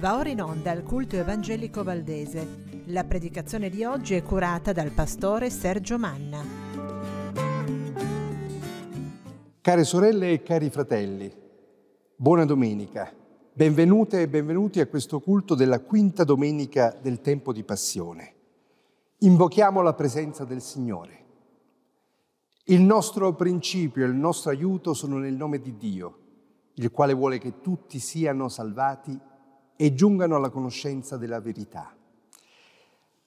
Va ora in onda il culto evangelico valdese. La predicazione di oggi è curata dal pastore Sergio Manna. Care sorelle e cari fratelli, buona domenica. Benvenute e benvenuti a questo culto della quinta domenica del tempo di passione. Invochiamo la presenza del Signore. Il nostro principio e il nostro aiuto sono nel nome di Dio, il quale vuole che tutti siano salvati e giungano alla conoscenza della verità.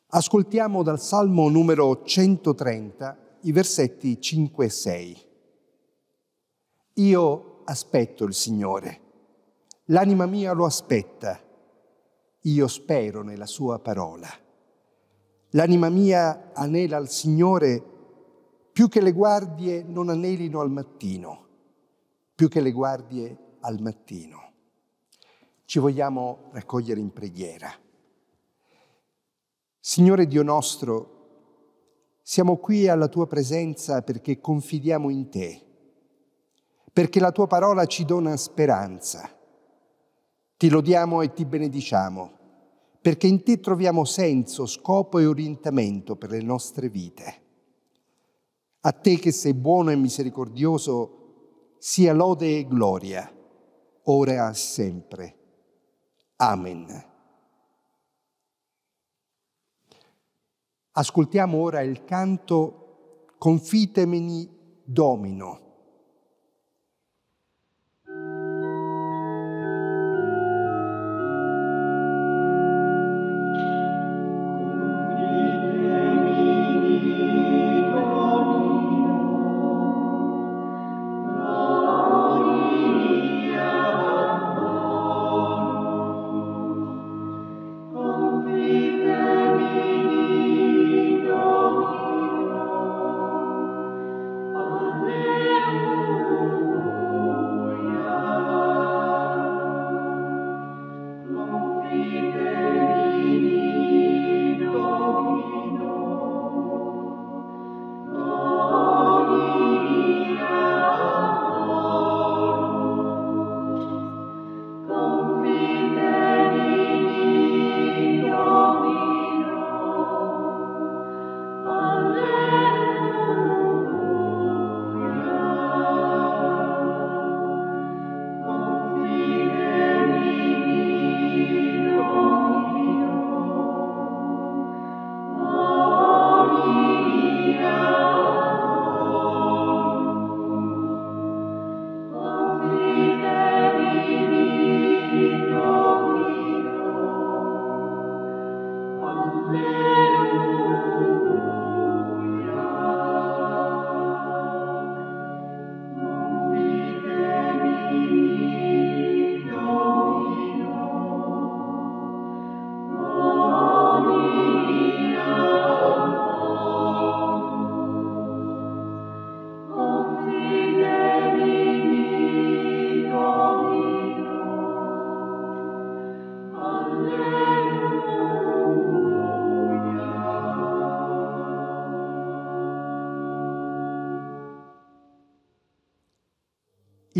Ascoltiamo dal Salmo numero 130 i versetti 5 e 6. Io aspetto il Signore, l'anima mia lo aspetta, io spero nella sua parola. L'anima mia anela al Signore più che le guardie non anelino al mattino, più che le guardie al mattino. Ci vogliamo raccogliere in preghiera. Signore Dio nostro, siamo qui alla tua presenza perché confidiamo in te, perché la tua parola ci dona speranza. Ti lodiamo e ti benediciamo, perché in te troviamo senso, scopo e orientamento per le nostre vite. A te che sei buono e misericordioso, sia lode e gloria, ora e sempre. Amen. Ascoltiamo ora il canto Confitemini Domino.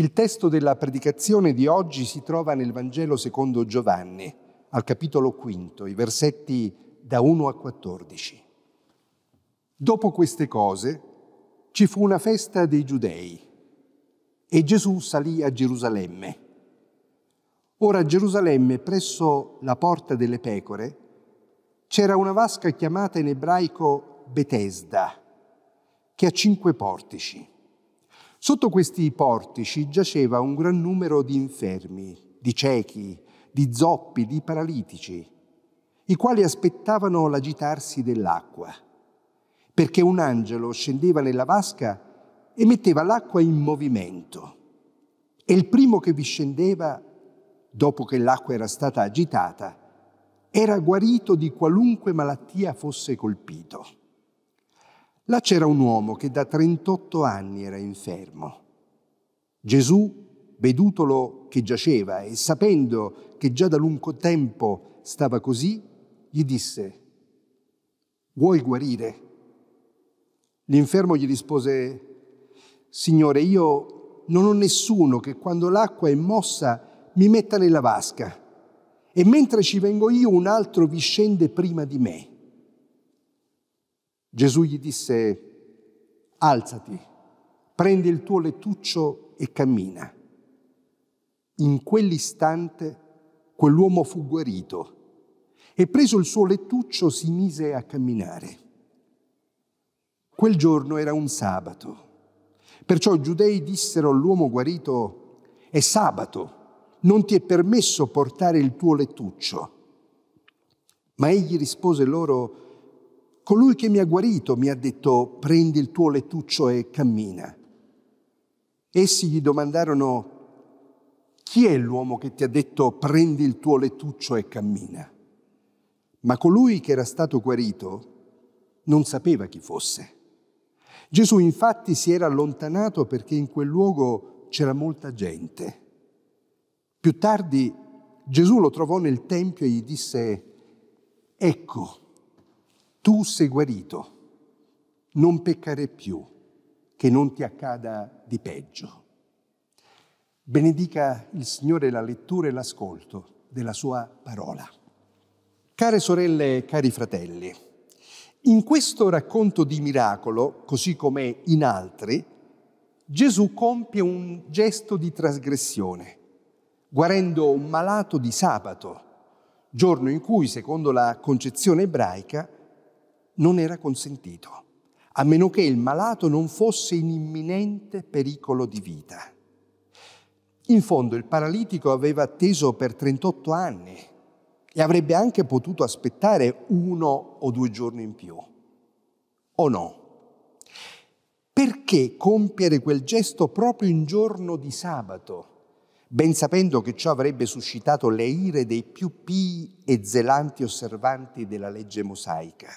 Il testo della predicazione di oggi si trova nel Vangelo secondo Giovanni, al capitolo quinto, i versetti da 1 a 14. Dopo queste cose ci fu una festa dei giudei e Gesù salì a Gerusalemme. Ora a Gerusalemme, presso la porta delle pecore, c'era una vasca chiamata in ebraico Betesda, che ha cinque portici Sotto questi portici giaceva un gran numero di infermi, di ciechi, di zoppi, di paralitici, i quali aspettavano l'agitarsi dell'acqua, perché un angelo scendeva nella vasca e metteva l'acqua in movimento. E il primo che vi scendeva, dopo che l'acqua era stata agitata, era guarito di qualunque malattia fosse colpito. Là c'era un uomo che da 38 anni era infermo. Gesù, vedutolo che giaceva e sapendo che già da lungo tempo stava così, gli disse, vuoi guarire? L'infermo gli rispose, Signore, io non ho nessuno che quando l'acqua è mossa mi metta nella vasca e mentre ci vengo io un altro vi scende prima di me. Gesù gli disse, alzati, prendi il tuo lettuccio e cammina. In quell'istante quell'uomo fu guarito e preso il suo lettuccio si mise a camminare. Quel giorno era un sabato, perciò i giudei dissero all'uomo guarito, è sabato, non ti è permesso portare il tuo lettuccio. Ma egli rispose loro, Colui che mi ha guarito mi ha detto prendi il tuo lettuccio e cammina. Essi gli domandarono chi è l'uomo che ti ha detto prendi il tuo lettuccio e cammina? Ma colui che era stato guarito non sapeva chi fosse. Gesù infatti si era allontanato perché in quel luogo c'era molta gente. Più tardi Gesù lo trovò nel Tempio e gli disse, ecco, tu sei guarito, non peccare più, che non ti accada di peggio. Benedica il Signore la lettura e l'ascolto della sua parola. Care sorelle e cari fratelli, in questo racconto di miracolo, così come in altri, Gesù compie un gesto di trasgressione, guarendo un malato di sabato, giorno in cui, secondo la concezione ebraica, non era consentito, a meno che il malato non fosse in imminente pericolo di vita. In fondo il paralitico aveva atteso per 38 anni e avrebbe anche potuto aspettare uno o due giorni in più. O no? Perché compiere quel gesto proprio in giorno di sabato, ben sapendo che ciò avrebbe suscitato le ire dei più pii e zelanti osservanti della legge mosaica?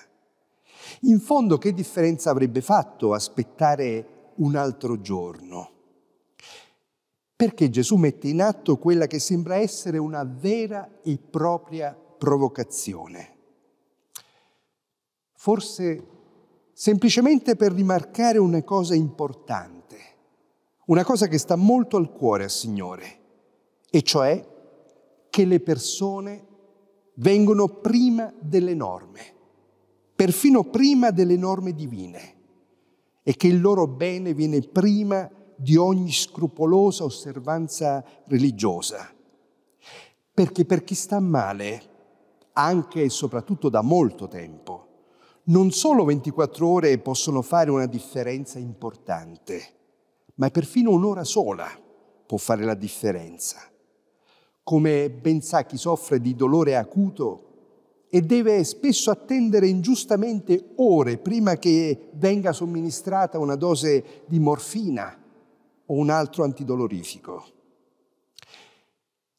In fondo che differenza avrebbe fatto aspettare un altro giorno? Perché Gesù mette in atto quella che sembra essere una vera e propria provocazione. Forse semplicemente per rimarcare una cosa importante, una cosa che sta molto al cuore al Signore, e cioè che le persone vengono prima delle norme perfino prima delle norme divine, e che il loro bene viene prima di ogni scrupolosa osservanza religiosa. Perché per chi sta male, anche e soprattutto da molto tempo, non solo 24 ore possono fare una differenza importante, ma perfino un'ora sola può fare la differenza. Come ben sa chi soffre di dolore acuto, e deve spesso attendere ingiustamente ore prima che venga somministrata una dose di morfina o un altro antidolorifico.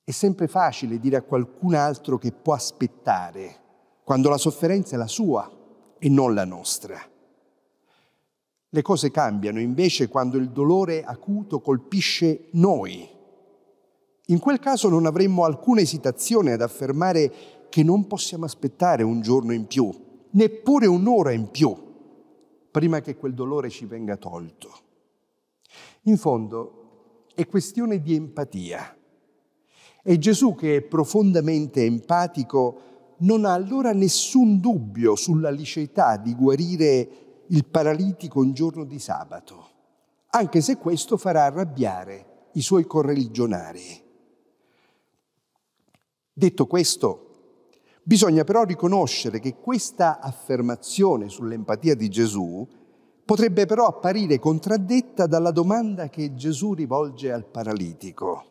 È sempre facile dire a qualcun altro che può aspettare quando la sofferenza è la sua e non la nostra. Le cose cambiano invece quando il dolore acuto colpisce noi. In quel caso non avremmo alcuna esitazione ad affermare che non possiamo aspettare un giorno in più, neppure un'ora in più, prima che quel dolore ci venga tolto. In fondo è questione di empatia. E Gesù, che è profondamente empatico, non ha allora nessun dubbio sulla liceità di guarire il paralitico un giorno di sabato, anche se questo farà arrabbiare i suoi correligionari. Detto questo, Bisogna però riconoscere che questa affermazione sull'empatia di Gesù potrebbe però apparire contraddetta dalla domanda che Gesù rivolge al paralitico.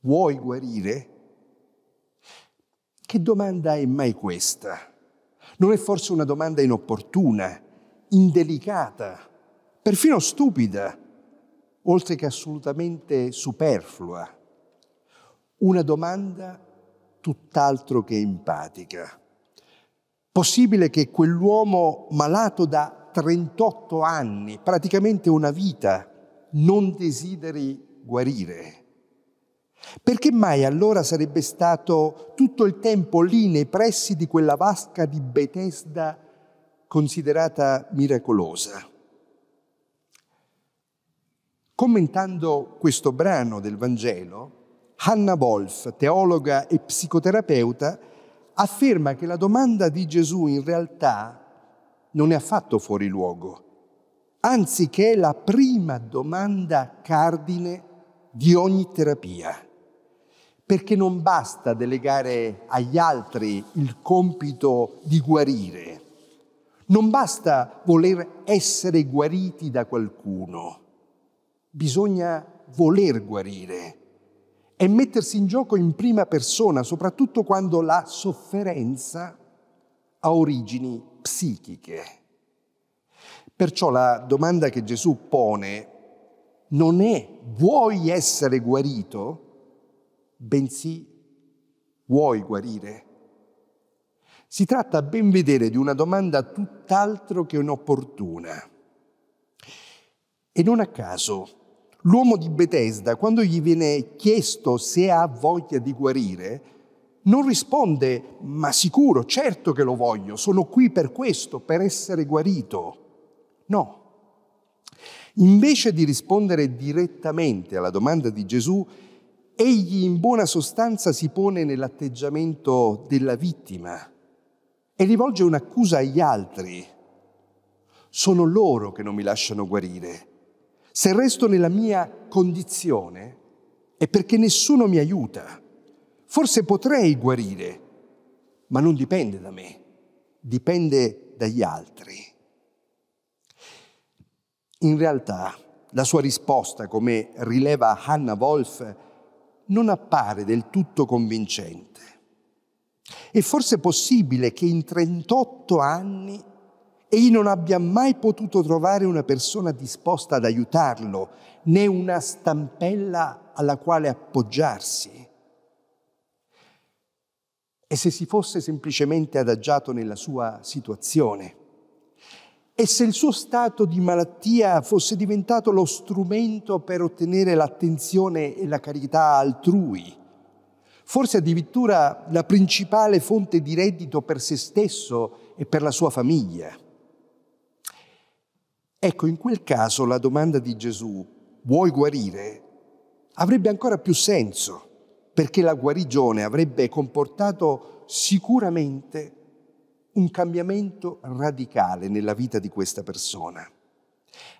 Vuoi guarire? Che domanda è mai questa? Non è forse una domanda inopportuna, indelicata, perfino stupida, oltre che assolutamente superflua? Una domanda tutt'altro che empatica. Possibile che quell'uomo malato da 38 anni, praticamente una vita, non desideri guarire? Perché mai allora sarebbe stato tutto il tempo lì nei pressi di quella vasca di Bethesda considerata miracolosa? Commentando questo brano del Vangelo, Hannah Wolff, teologa e psicoterapeuta, afferma che la domanda di Gesù in realtà non è affatto fuori luogo, anzi che è la prima domanda cardine di ogni terapia, perché non basta delegare agli altri il compito di guarire, non basta voler essere guariti da qualcuno, bisogna voler guarire è mettersi in gioco in prima persona, soprattutto quando la sofferenza ha origini psichiche. Perciò la domanda che Gesù pone non è vuoi essere guarito, bensì vuoi guarire. Si tratta a ben vedere di una domanda tutt'altro che un'opportuna. E non a caso L'uomo di Bethesda, quando gli viene chiesto se ha voglia di guarire, non risponde, ma sicuro, certo che lo voglio, sono qui per questo, per essere guarito. No. Invece di rispondere direttamente alla domanda di Gesù, egli in buona sostanza si pone nell'atteggiamento della vittima e rivolge un'accusa agli altri. Sono loro che non mi lasciano guarire se resto nella mia condizione è perché nessuno mi aiuta. Forse potrei guarire, ma non dipende da me, dipende dagli altri. In realtà la sua risposta, come rileva Hannah Wolff, non appare del tutto convincente. È forse possibile che in 38 anni egli non abbia mai potuto trovare una persona disposta ad aiutarlo, né una stampella alla quale appoggiarsi. E se si fosse semplicemente adagiato nella sua situazione? E se il suo stato di malattia fosse diventato lo strumento per ottenere l'attenzione e la carità altrui? forse addirittura la principale fonte di reddito per se stesso e per la sua famiglia. Ecco, in quel caso la domanda di Gesù, vuoi guarire? avrebbe ancora più senso, perché la guarigione avrebbe comportato sicuramente un cambiamento radicale nella vita di questa persona.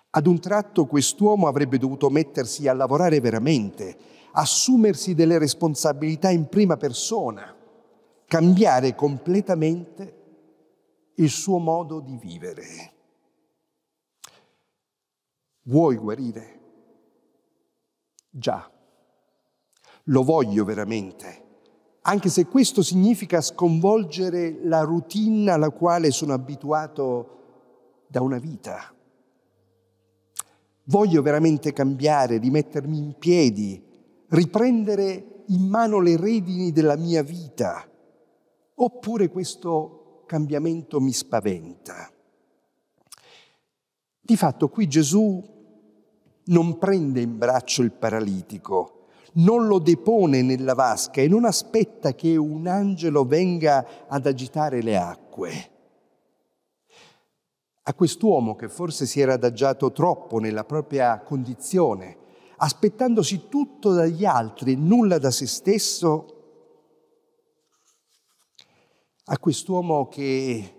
Ad un tratto quest'uomo avrebbe dovuto mettersi a lavorare veramente, assumersi delle responsabilità in prima persona, cambiare completamente il suo modo di vivere. Vuoi guarire? Già, lo voglio veramente, anche se questo significa sconvolgere la routine alla quale sono abituato da una vita. Voglio veramente cambiare, rimettermi in piedi, riprendere in mano le redini della mia vita, oppure questo cambiamento mi spaventa. Di fatto qui Gesù non prende in braccio il paralitico, non lo depone nella vasca e non aspetta che un angelo venga ad agitare le acque. A quest'uomo che forse si era adagiato troppo nella propria condizione, aspettandosi tutto dagli altri, e nulla da se stesso, a quest'uomo che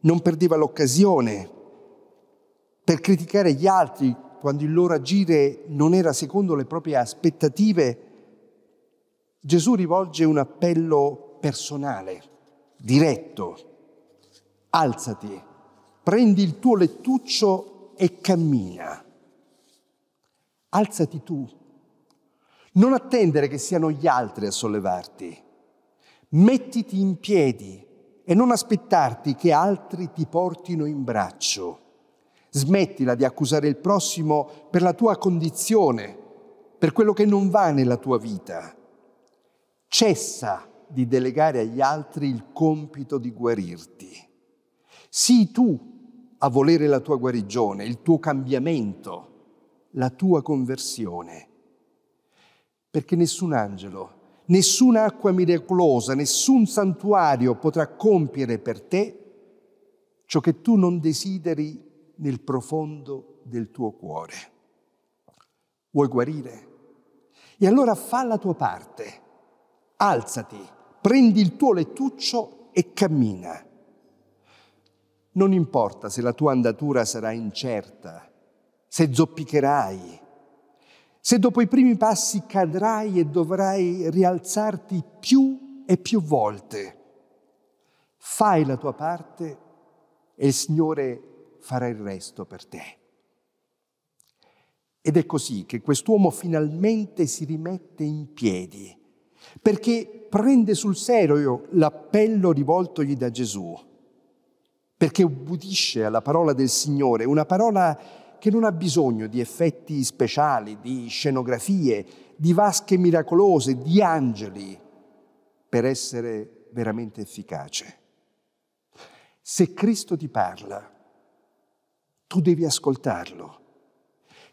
non perdeva l'occasione per criticare gli altri quando il loro agire non era secondo le proprie aspettative, Gesù rivolge un appello personale, diretto. Alzati, prendi il tuo lettuccio e cammina. Alzati tu. Non attendere che siano gli altri a sollevarti. Mettiti in piedi e non aspettarti che altri ti portino in braccio. Smettila di accusare il prossimo per la tua condizione, per quello che non va nella tua vita. Cessa di delegare agli altri il compito di guarirti. Sii tu a volere la tua guarigione, il tuo cambiamento, la tua conversione. Perché nessun angelo, nessuna acqua miracolosa, nessun santuario potrà compiere per te ciò che tu non desideri nel profondo del tuo cuore. Vuoi guarire? E allora fa la tua parte, alzati, prendi il tuo lettuccio e cammina. Non importa se la tua andatura sarà incerta, se zoppicherai, se dopo i primi passi cadrai e dovrai rialzarti più e più volte. Fai la tua parte e il Signore farà il resto per te. Ed è così che quest'uomo finalmente si rimette in piedi, perché prende sul serio l'appello rivoltogli da Gesù, perché ubbidisce alla parola del Signore, una parola che non ha bisogno di effetti speciali, di scenografie, di vasche miracolose, di angeli, per essere veramente efficace. Se Cristo ti parla, tu devi ascoltarlo.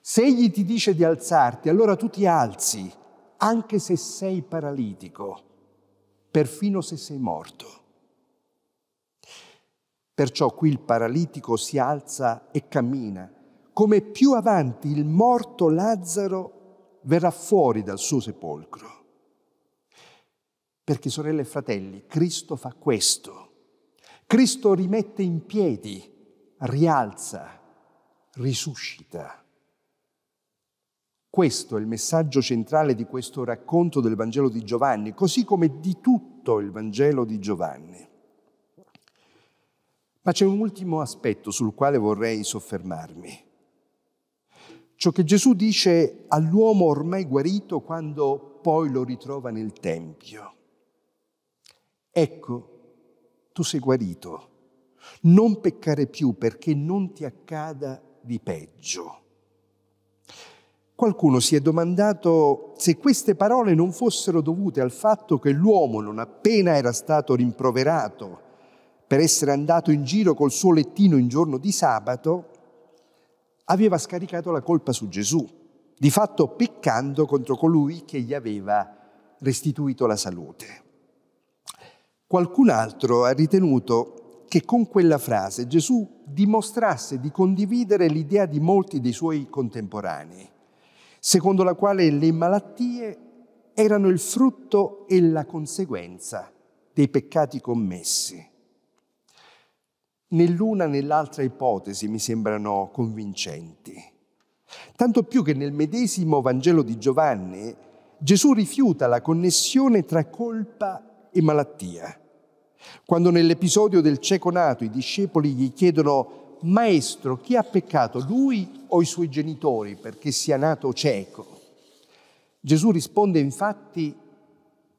Se egli ti dice di alzarti, allora tu ti alzi, anche se sei paralitico, perfino se sei morto. Perciò qui il paralitico si alza e cammina, come più avanti il morto Lazzaro verrà fuori dal suo sepolcro. Perché, sorelle e fratelli, Cristo fa questo. Cristo rimette in piedi, rialza risuscita. Questo è il messaggio centrale di questo racconto del Vangelo di Giovanni, così come di tutto il Vangelo di Giovanni. Ma c'è un ultimo aspetto sul quale vorrei soffermarmi. Ciò che Gesù dice all'uomo ormai guarito quando poi lo ritrova nel Tempio. Ecco, tu sei guarito, non peccare più perché non ti accada di peggio. Qualcuno si è domandato se queste parole non fossero dovute al fatto che l'uomo, non appena era stato rimproverato per essere andato in giro col suo lettino in giorno di sabato, aveva scaricato la colpa su Gesù, di fatto peccando contro colui che gli aveva restituito la salute. Qualcun altro ha ritenuto che con quella frase Gesù dimostrasse di condividere l'idea di molti dei suoi contemporanei, secondo la quale le malattie erano il frutto e la conseguenza dei peccati commessi. Nell'una nell'altra ipotesi mi sembrano convincenti. Tanto più che nel medesimo Vangelo di Giovanni Gesù rifiuta la connessione tra colpa e malattia quando nell'episodio del cieco nato i discepoli gli chiedono, Maestro, chi ha peccato, lui o i suoi genitori, perché sia nato cieco? Gesù risponde infatti,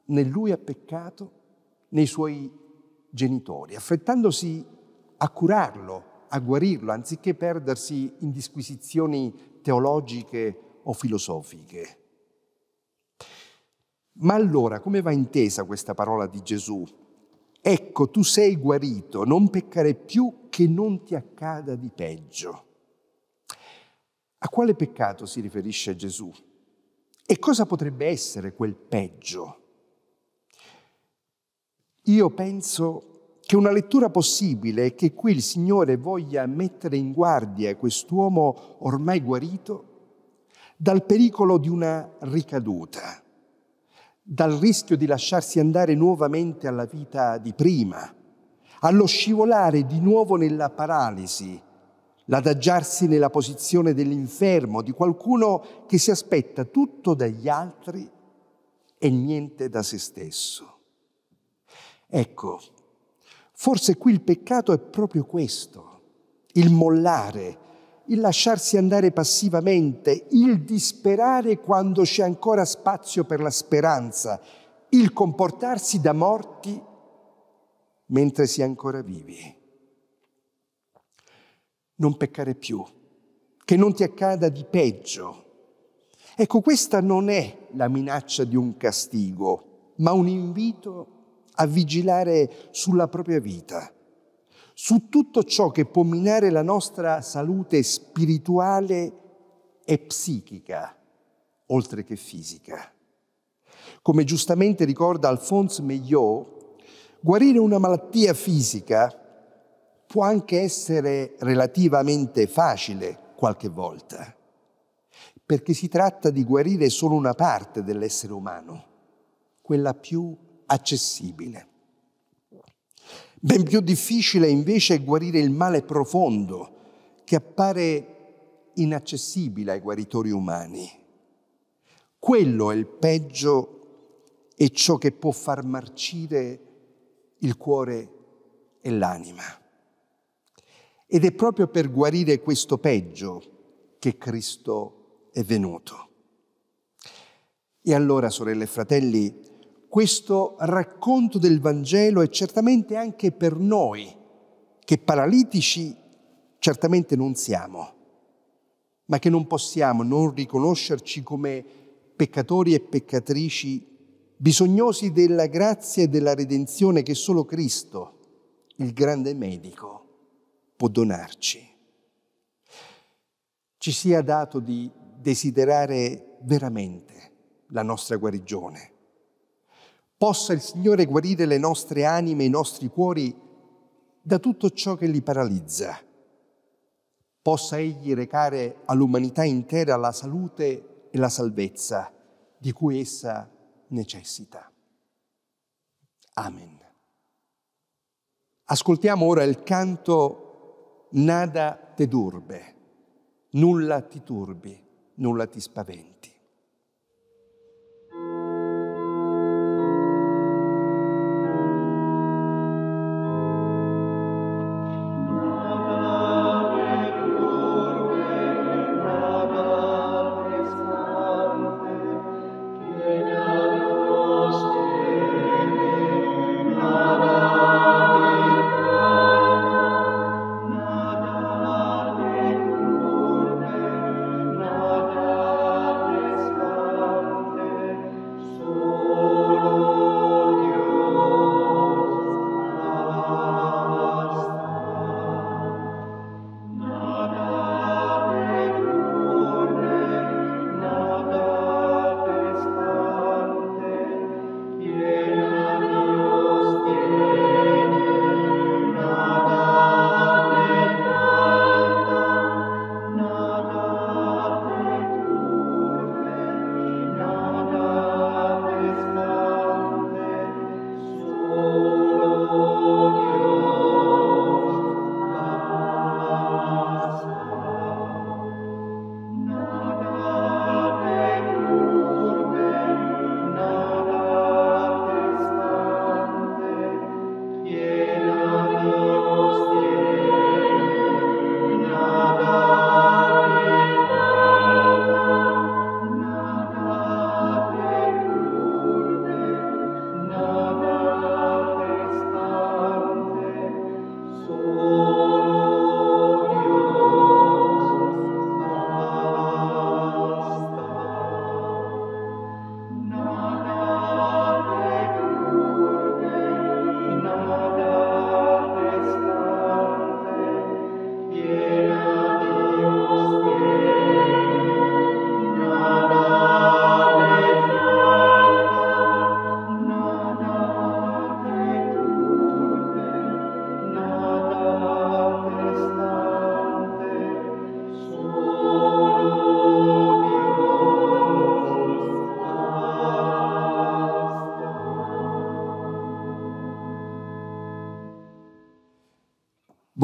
né lui ha peccato, né i suoi genitori, affrettandosi a curarlo, a guarirlo, anziché perdersi in disquisizioni teologiche o filosofiche. Ma allora come va intesa questa parola di Gesù? ecco tu sei guarito, non peccare più che non ti accada di peggio. A quale peccato si riferisce Gesù? E cosa potrebbe essere quel peggio? Io penso che una lettura possibile è che qui il Signore voglia mettere in guardia quest'uomo ormai guarito dal pericolo di una ricaduta dal rischio di lasciarsi andare nuovamente alla vita di prima, allo scivolare di nuovo nella paralisi, l'adagiarsi nella posizione dell'infermo, di qualcuno che si aspetta tutto dagli altri e niente da se stesso. Ecco, forse qui il peccato è proprio questo, il mollare, il lasciarsi andare passivamente, il disperare quando c'è ancora spazio per la speranza, il comportarsi da morti mentre si è ancora vivi. Non peccare più, che non ti accada di peggio. Ecco, questa non è la minaccia di un castigo, ma un invito a vigilare sulla propria vita su tutto ciò che può minare la nostra salute spirituale e psichica, oltre che fisica. Come giustamente ricorda Alphonse Meillot, guarire una malattia fisica può anche essere relativamente facile qualche volta, perché si tratta di guarire solo una parte dell'essere umano, quella più accessibile. Ben più difficile invece è guarire il male profondo che appare inaccessibile ai guaritori umani. Quello è il peggio e ciò che può far marcire il cuore e l'anima. Ed è proprio per guarire questo peggio che Cristo è venuto. E allora, sorelle e fratelli, questo racconto del Vangelo è certamente anche per noi, che paralitici certamente non siamo, ma che non possiamo non riconoscerci come peccatori e peccatrici, bisognosi della grazia e della redenzione che solo Cristo, il grande medico, può donarci. Ci sia dato di desiderare veramente la nostra guarigione Possa il Signore guarire le nostre anime, i nostri cuori da tutto ciò che li paralizza. Possa Egli recare all'umanità intera la salute e la salvezza di cui essa necessita. Amen. Ascoltiamo ora il canto Nada te durbe, nulla ti turbi, nulla ti spaventi.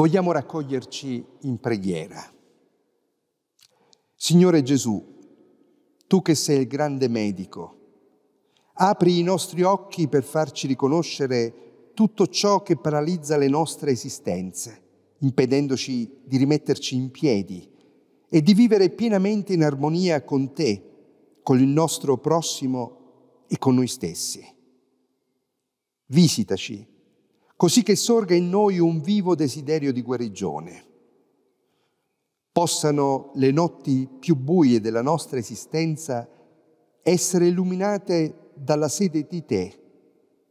vogliamo raccoglierci in preghiera. Signore Gesù, tu che sei il grande medico, apri i nostri occhi per farci riconoscere tutto ciò che paralizza le nostre esistenze, impedendoci di rimetterci in piedi e di vivere pienamente in armonia con te, con il nostro prossimo e con noi stessi. Visitaci così che sorga in noi un vivo desiderio di guarigione. Possano le notti più buie della nostra esistenza essere illuminate dalla sede di te,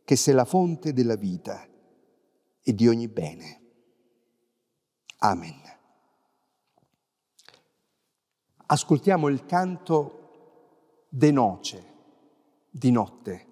che sei la fonte della vita e di ogni bene. Amen. Ascoltiamo il canto De Noce, di notte.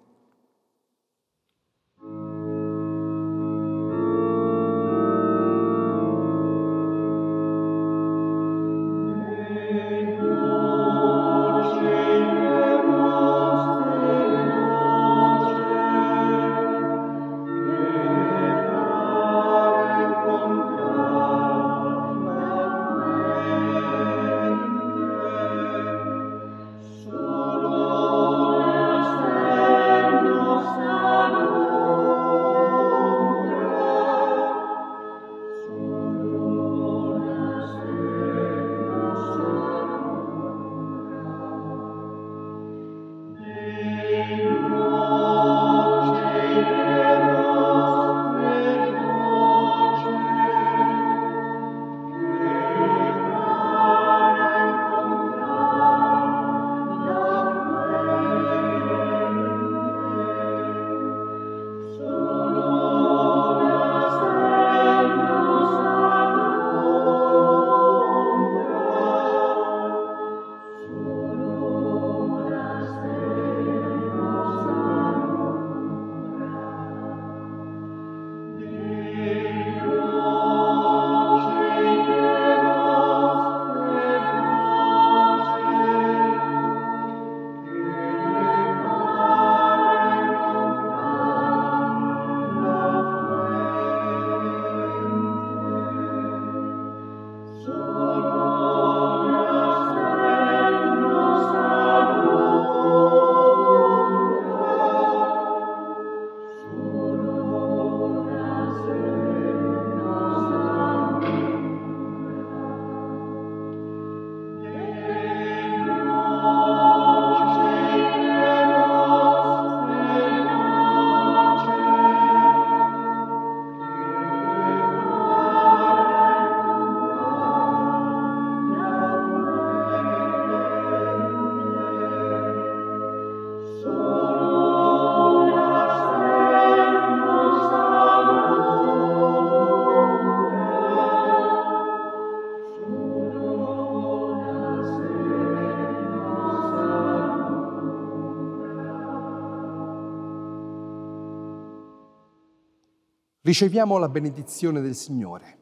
riceviamo la benedizione del Signore.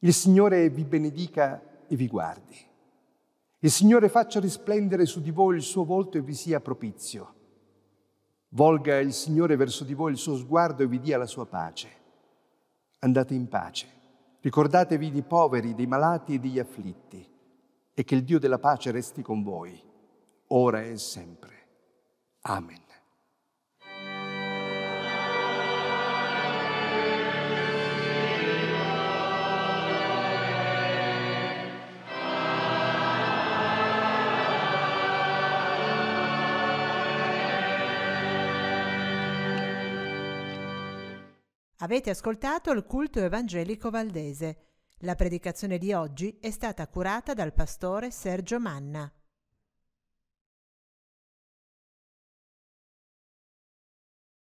Il Signore vi benedica e vi guardi. Il Signore faccia risplendere su di voi il suo volto e vi sia propizio. Volga il Signore verso di voi il suo sguardo e vi dia la sua pace. Andate in pace. Ricordatevi dei poveri, dei malati e degli afflitti e che il Dio della pace resti con voi, ora e sempre. Amen. Avete ascoltato il culto evangelico valdese. La predicazione di oggi è stata curata dal pastore Sergio Manna.